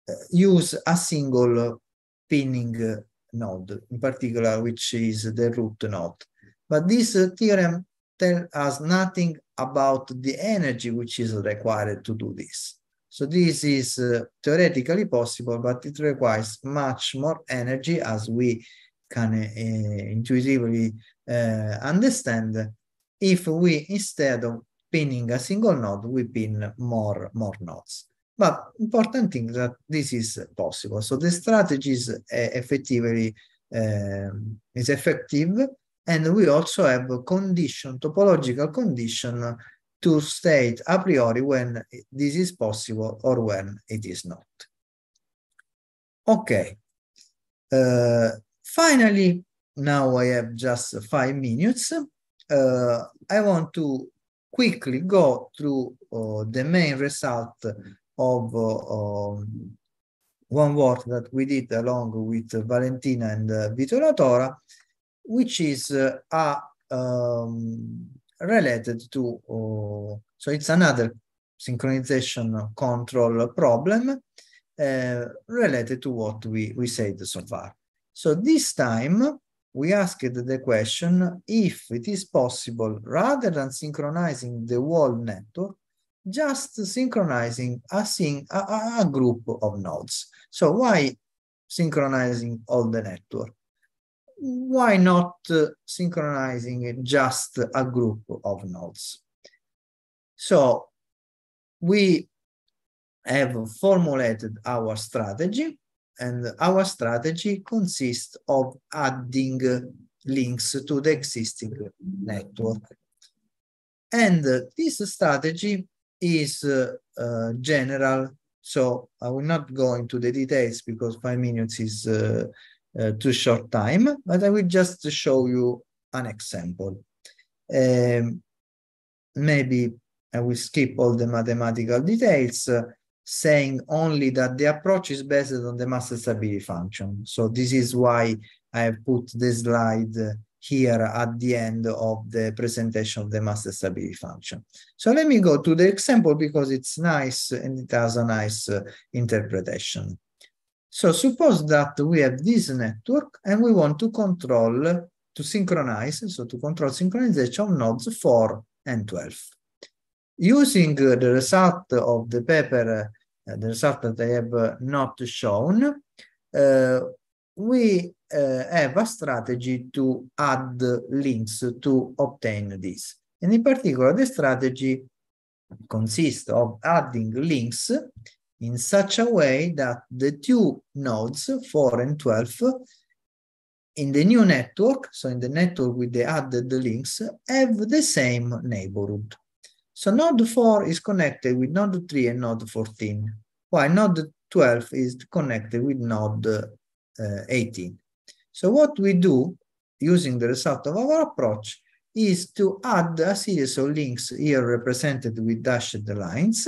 uh, use a single pinning uh, node, in particular, which is the root node. But this theorem tells us nothing about the energy which is required to do this. So this is uh, theoretically possible, but it requires much more energy as we can uh, intuitively Eh, understand if we instead of pinning a single node, we pin more, more nodes. But important thing that this is possible. So the strategy is eh, effectively um, is effective, and we also have a condition, topological condition to state a priori when this is possible or when it is not. Okay. Uh, finally, now I have just five minutes. Uh, I want to quickly go through uh, the main result of uh, um, one work that we did along with Valentina and uh, Vito Latora, which is uh, a, um, related to, uh, so it's another synchronization control problem related to what we, we said so far. So this time, we asked the question if it is possible, rather than synchronizing the whole network, just synchronizing a, syn a, a group of nodes. So why synchronizing all the network? Why not uh, synchronizing just a group of nodes? So we have formulated our strategy and our strategy consists of adding links to the existing network. And this strategy is uh, uh, general, so I will not go into the details because five minutes is uh, too short time, but I will just show you an example. Um, maybe I will skip all the mathematical details. Uh, saying only that the approach is based on the muscle stability function. So this is why I have put this slide here at the end of the presentation of the muscle stability function. So let me go to the example because it's nice and it has a nice uh, interpretation. So suppose that we have this network and we want to control, to synchronize, so to control synchronization of nodes 4 and 12 using uh, the result of the paper, uh, the result that I have uh, not shown, we have a strategy to add links to obtain this. And in particular, the strategy consists of adding links in such a way that the two nodes, 4 and 12, in the new network, so in the network with the added links, have the same neighborhood. So node 4 is connected with node 3 and node 14, while node 12 is connected with node uh, 18. So what we do using the result of our approach is to add a series of links here represented with dashed lines,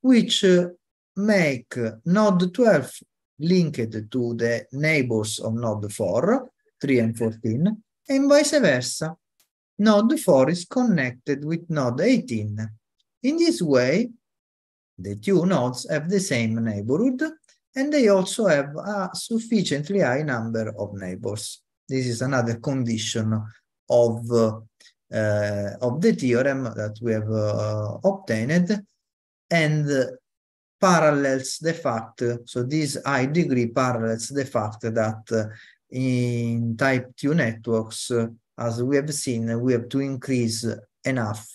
which uh, make node 12 linked to the neighbors of node 4, 3 and 14, and vice versa node 4 is connected with node 18. In this way, the two nodes have the same neighborhood and they also have a sufficiently high number of neighbors. This is another condition of, uh, uh, of the theorem that we have uh, obtained and parallels the fact, so this high degree parallels the fact that uh, in type 2 networks, as we have seen, we have to increase enough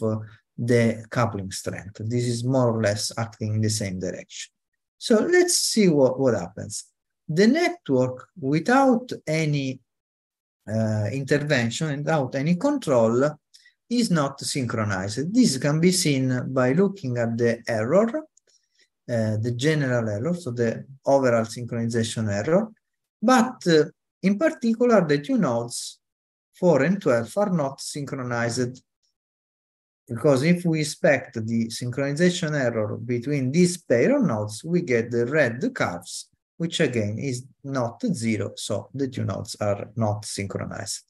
the coupling strength. This is more or less acting in the same direction. So let's see what, what happens. The network, without any uh, intervention, without any control, is not synchronized. This can be seen by looking at the error, uh, the general error, so the overall synchronization error, but uh, in particular the two nodes 4 and 12 are not synchronized. Because if we expect the synchronization error between these pair of nodes, we get the red curves, which again is not zero, so the two nodes are not synchronized.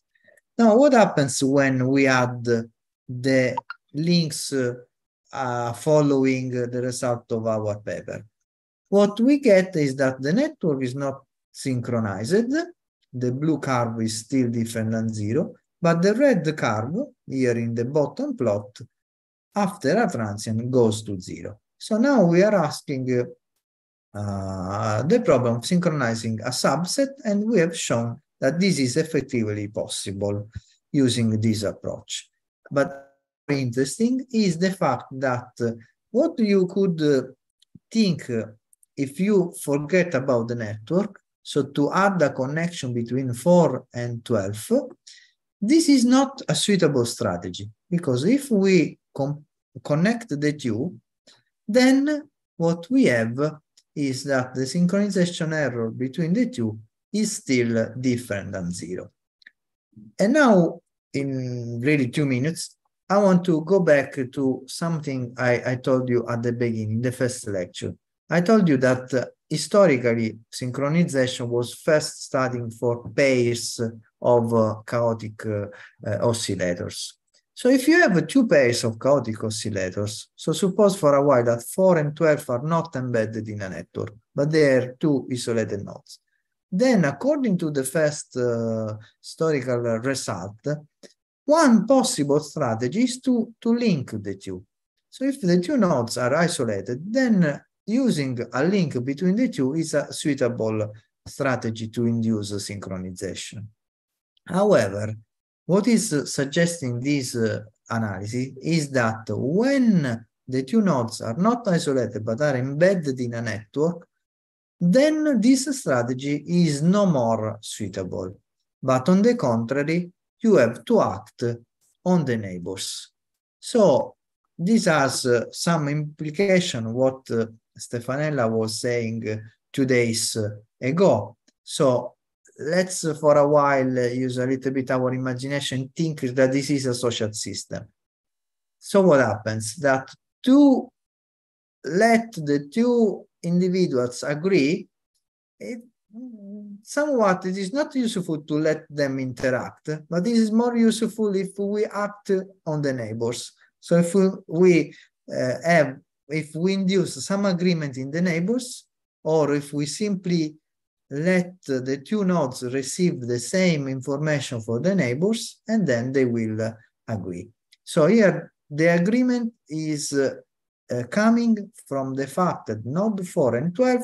Now, what happens when we add the links uh, following the result of our paper? What we get is that the network is not synchronized, the blue curve is still different than zero, but the red curve here in the bottom plot after a transient goes to zero. So now we are asking uh, uh, the problem of synchronizing a subset and we have shown that this is effectively possible using this approach. But interesting is the fact that uh, what you could uh, think uh, if you forget about the network so to add a connection between 4 and 12, this is not a suitable strategy because if we connect the two, then what we have is that the synchronization error between the two is still different than zero. And now, in really two minutes, I want to go back to something I, I told you at the beginning, the first lecture. I told you that historically, synchronization was first studying for pairs of uh, chaotic uh, uh, oscillators. So if you have two pairs of chaotic oscillators, so suppose for a while that 4 and 12 are not embedded in a network, but they are two isolated nodes. Then according to the first uh, historical result, one possible strategy is to, to link the two. So if the two nodes are isolated, then using a link between the two is a suitable strategy to induce synchronization. However, what is suggesting this uh, analysis is that when the two nodes are not isolated but are embedded in a network, then this strategy is no more suitable. But on the contrary, you have to act on the neighbors. So this has uh, some implication what uh, Stefanella was saying uh, two days uh, ago. So let's uh, for a while use a little bit our imagination, think that this is a social system. So what happens? That to let the two individuals agree, it, somewhat it is not useful to let them interact, but it is more useful if we act on the neighbors. So if we, we uh, have if we induce some agreement in the neighbors, or if we simply let the two nodes receive the same information for the neighbors, and then they will uh, agree. So here, the agreement is uh, uh, coming from the fact that node 4 and 12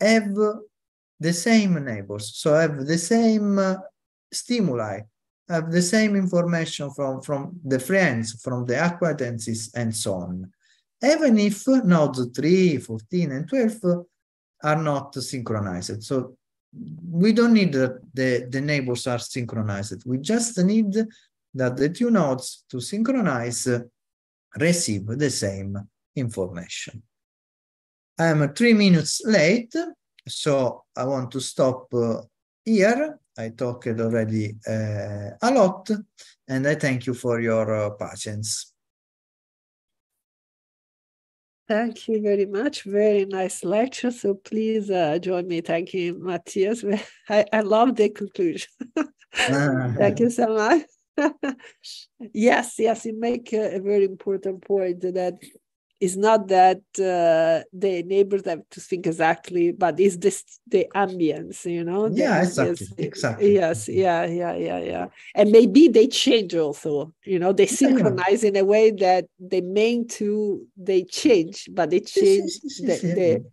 have the same neighbors, so have the same uh, stimuli, have the same information from, from the friends, from the acquaintances, and so on even if nodes 3, 14, and 12 are not synchronized. So we don't need that the, the neighbors are synchronized. We just need that the two nodes to synchronize receive the same information. I am three minutes late, so I want to stop uh, here. I talked already uh, a lot, and I thank you for your uh, patience. Thank you very much. Very nice lecture. So please uh, join me. Thank you, Matthias. I, I love the conclusion. Thank you so much. yes, yes, you make a, a very important point that it's not that uh, the neighbors have to think exactly, but it's this the ambience, you know? The yeah, exactly. Exactly. Yes, yeah, yeah, yeah, yeah. And maybe they change also, you know, they synchronize yeah. in a way that the main two they change, but they change yes, yes, yes, the, the,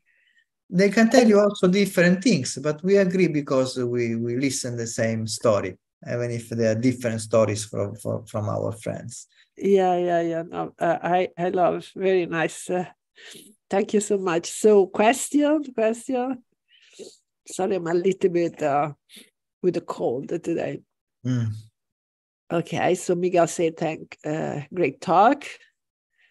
they can tell you also different things, but we agree because we, we listen the same story even if they are different stories from from, from our friends yeah yeah yeah no, uh, i i love very nice uh, thank you so much so question question sorry i'm a little bit uh, with a cold today mm. okay so miguel said thank uh, great talk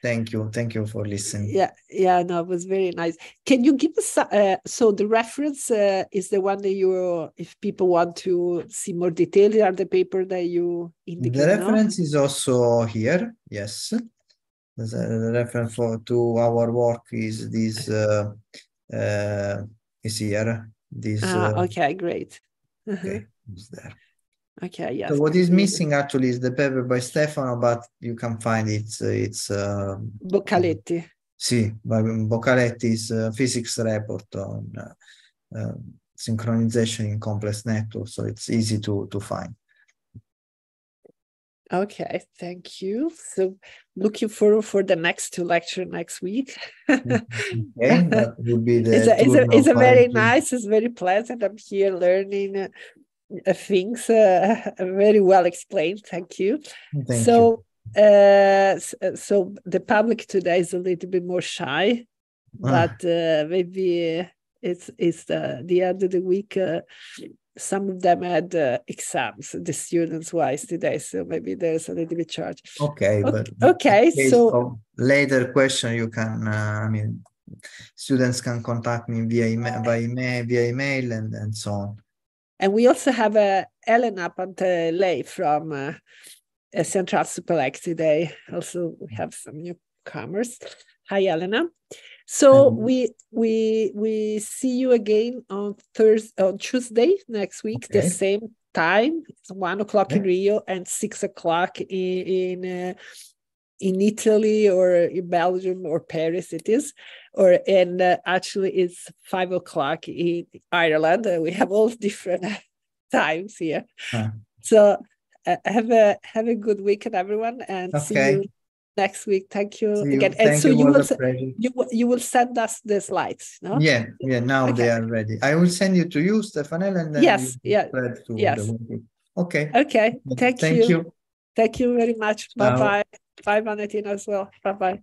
thank you thank you for listening yeah yeah no it was very nice can you give us uh, so the reference uh, is the one that you if people want to see more detail are the paper that you indicate the reference now? is also here yes the reference for to our work is this uh, uh is here this ah, uh, okay great uh-huh. okay it's there Okay, yeah. So what is missing actually is the paper by Stefano, but you can find it. Uh, it's uh, Boccaletti. Sì, Boccaletti's uh, physics report on uh, uh, synchronization in complex networks, so it's easy to to find. Okay, thank you. So, looking forward for the next two lecture next week. okay, that would be the. It's a, it's a, it's a very nice, it's very pleasant. I'm here learning uh, things uh, very well explained. Thank you. Thank so, you. Uh, so the public today is a little bit more shy, ah. but maybe it's it's the, the end of the week. some of them had exams, the students wise today, so maybe there's a little bit charge. Okay, okay, okay so later question you can, I mean, students can contact me via email, by email, via email, and and so on. And we also have uh, Elena Pantelei from uh, Central Superlike today. Also, we have some newcomers. Hi, Elena. So um, we we we see you again on Thursday on Tuesday next week, okay. the same time. It's one o'clock yeah. in Rio and six o'clock in, in uh, in Italy or in Belgium or Paris it is, or and uh, actually it's five o'clock in Ireland. Uh, we have all different times here. Uh-huh. So uh, have a have a good weekend, everyone, and okay. see you next week. Thank you again. And so you will you you will send us the slides, no? Yeah, yeah. Now okay. they are ready. I will send you to you, Stefanel, and then yes, yeah, yes. Okay. Okay. Thank, Thank you. you. Thank you very much. Bye bye. Bye, Bernadine, as well. Bye bye.